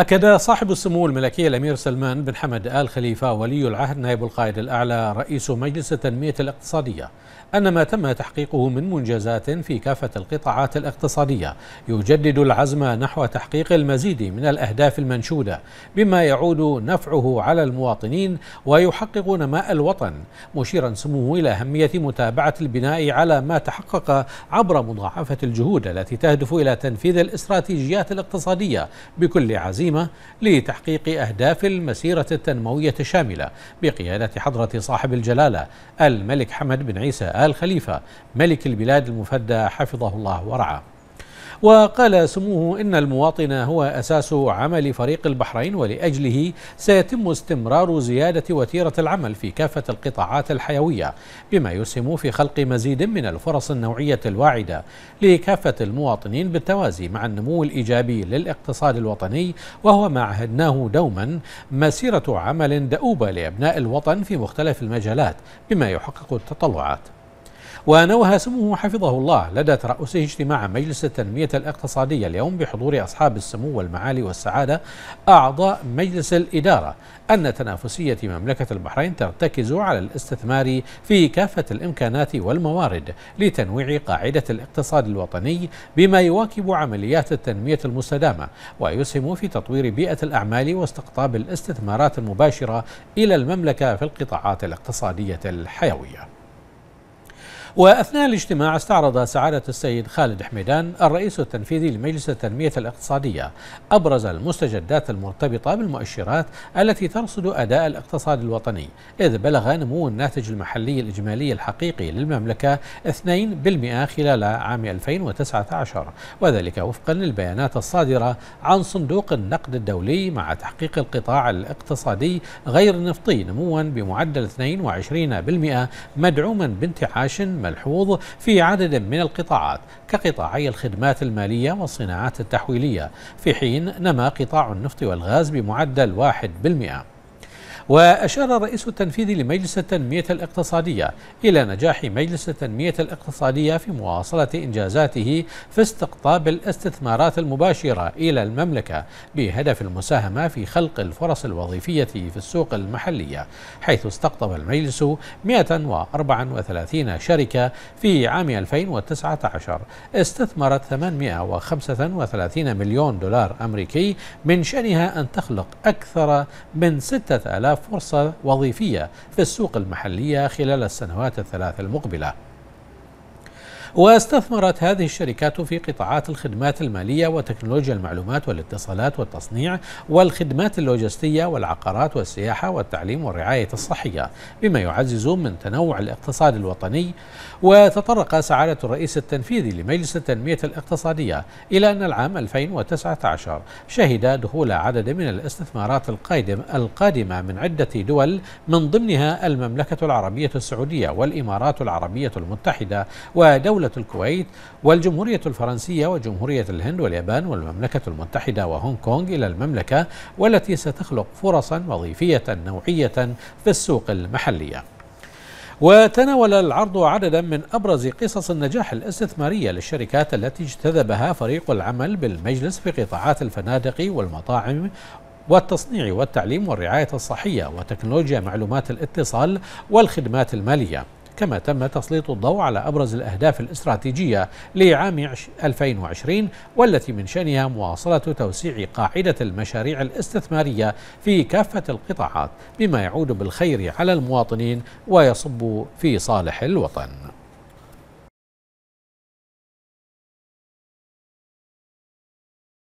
أكد صاحب السمو الملكي الأمير سلمان بن حمد آل خليفة ولي العهد نائب القائد الأعلى رئيس مجلس التنمية الاقتصادية أن ما تم تحقيقه من منجزات في كافة القطاعات الاقتصادية يجدد العزم نحو تحقيق المزيد من الأهداف المنشودة بما يعود نفعه على المواطنين ويحقق نماء الوطن مشيرا سموه إلى أهمية متابعة البناء على ما تحقق عبر مضاعفة الجهود التي تهدف إلى تنفيذ الاستراتيجيات الاقتصادية بكل عزيمة القيمة لتحقيق أهداف المسيرة التنموية الشاملة بقيادة حضرة صاحب الجلالة الملك حمد بن عيسى آل خليفة ملك البلاد المفدى حفظه الله ورعاه وقال سموه إن المواطن هو أساس عمل فريق البحرين ولأجله سيتم استمرار زيادة وتيرة العمل في كافة القطاعات الحيوية بما يسهم في خلق مزيد من الفرص النوعية الواعدة لكافة المواطنين بالتوازي مع النمو الإيجابي للاقتصاد الوطني وهو ما عهدناه دوما مسيرة عمل دؤوبة لأبناء الوطن في مختلف المجالات بما يحقق التطلعات ونوه سموه حفظه الله لدى ترأسه اجتماع مجلس التنمية الاقتصادية اليوم بحضور أصحاب السمو والمعالي والسعادة أعضاء مجلس الإدارة أن تنافسية مملكة البحرين ترتكز على الاستثمار في كافة الإمكانات والموارد لتنويع قاعدة الاقتصاد الوطني بما يواكب عمليات التنمية المستدامة ويسهم في تطوير بيئة الأعمال واستقطاب الاستثمارات المباشرة إلى المملكة في القطاعات الاقتصادية الحيوية وأثناء الاجتماع استعرض سعادة السيد خالد حميدان الرئيس التنفيذي لمجلس التنمية الاقتصادية أبرز المستجدات المرتبطة بالمؤشرات التي ترصد أداء الاقتصاد الوطني إذ بلغ نمو الناتج المحلي الإجمالي الحقيقي للمملكة 2% خلال عام 2019 وذلك وفقا للبيانات الصادرة عن صندوق النقد الدولي مع تحقيق القطاع الاقتصادي غير النفطي نموا بمعدل 22% مدعوما بانتعاش ملحوظ في عدد من القطاعات كقطاعي الخدمات المالية والصناعات التحويلية في حين نما قطاع النفط والغاز بمعدل 1% وأشار الرئيس التنفيذي لمجلس التنمية الاقتصادية إلى نجاح مجلس التنمية الاقتصادية في مواصلة إنجازاته في استقطاب الاستثمارات المباشرة إلى المملكة بهدف المساهمة في خلق الفرص الوظيفية في السوق المحلية حيث استقطب المجلس 134 شركة في عام 2019 استثمرت 835 مليون دولار أمريكي من شأنها أن تخلق أكثر من 6000 فرصة وظيفية في السوق المحلية خلال السنوات الثلاث المقبلة واستثمرت هذه الشركات في قطاعات الخدمات المالية وتكنولوجيا المعلومات والاتصالات والتصنيع والخدمات اللوجستية والعقارات والسياحة والتعليم والرعاية الصحية بما يعزز من تنوع الاقتصاد الوطني وتطرق سعادة الرئيس التنفيذي لمجلس التنمية الاقتصادية إلى أن العام 2019 شهد دخول عدد من الاستثمارات القادم القادمة من عدة دول من ضمنها المملكة العربية السعودية والإمارات العربية المتحدة ودولة دولة الكويت والجمهورية الفرنسية وجمهورية الهند واليابان والمملكة المتحدة وهونغ كونغ إلى المملكة والتي ستخلق فرصا وظيفية نوعية في السوق المحلية وتناول العرض عددا من أبرز قصص النجاح الاستثمارية للشركات التي اجتذبها فريق العمل بالمجلس في قطاعات الفنادق والمطاعم والتصنيع والتعليم والرعاية الصحية وتكنولوجيا معلومات الاتصال والخدمات المالية كما تم تسليط الضوء على أبرز الأهداف الاستراتيجية لعام 2020 والتي من شأنها مواصلة توسيع قاعدة المشاريع الاستثمارية في كافة القطاعات بما يعود بالخير على المواطنين ويصب في صالح الوطن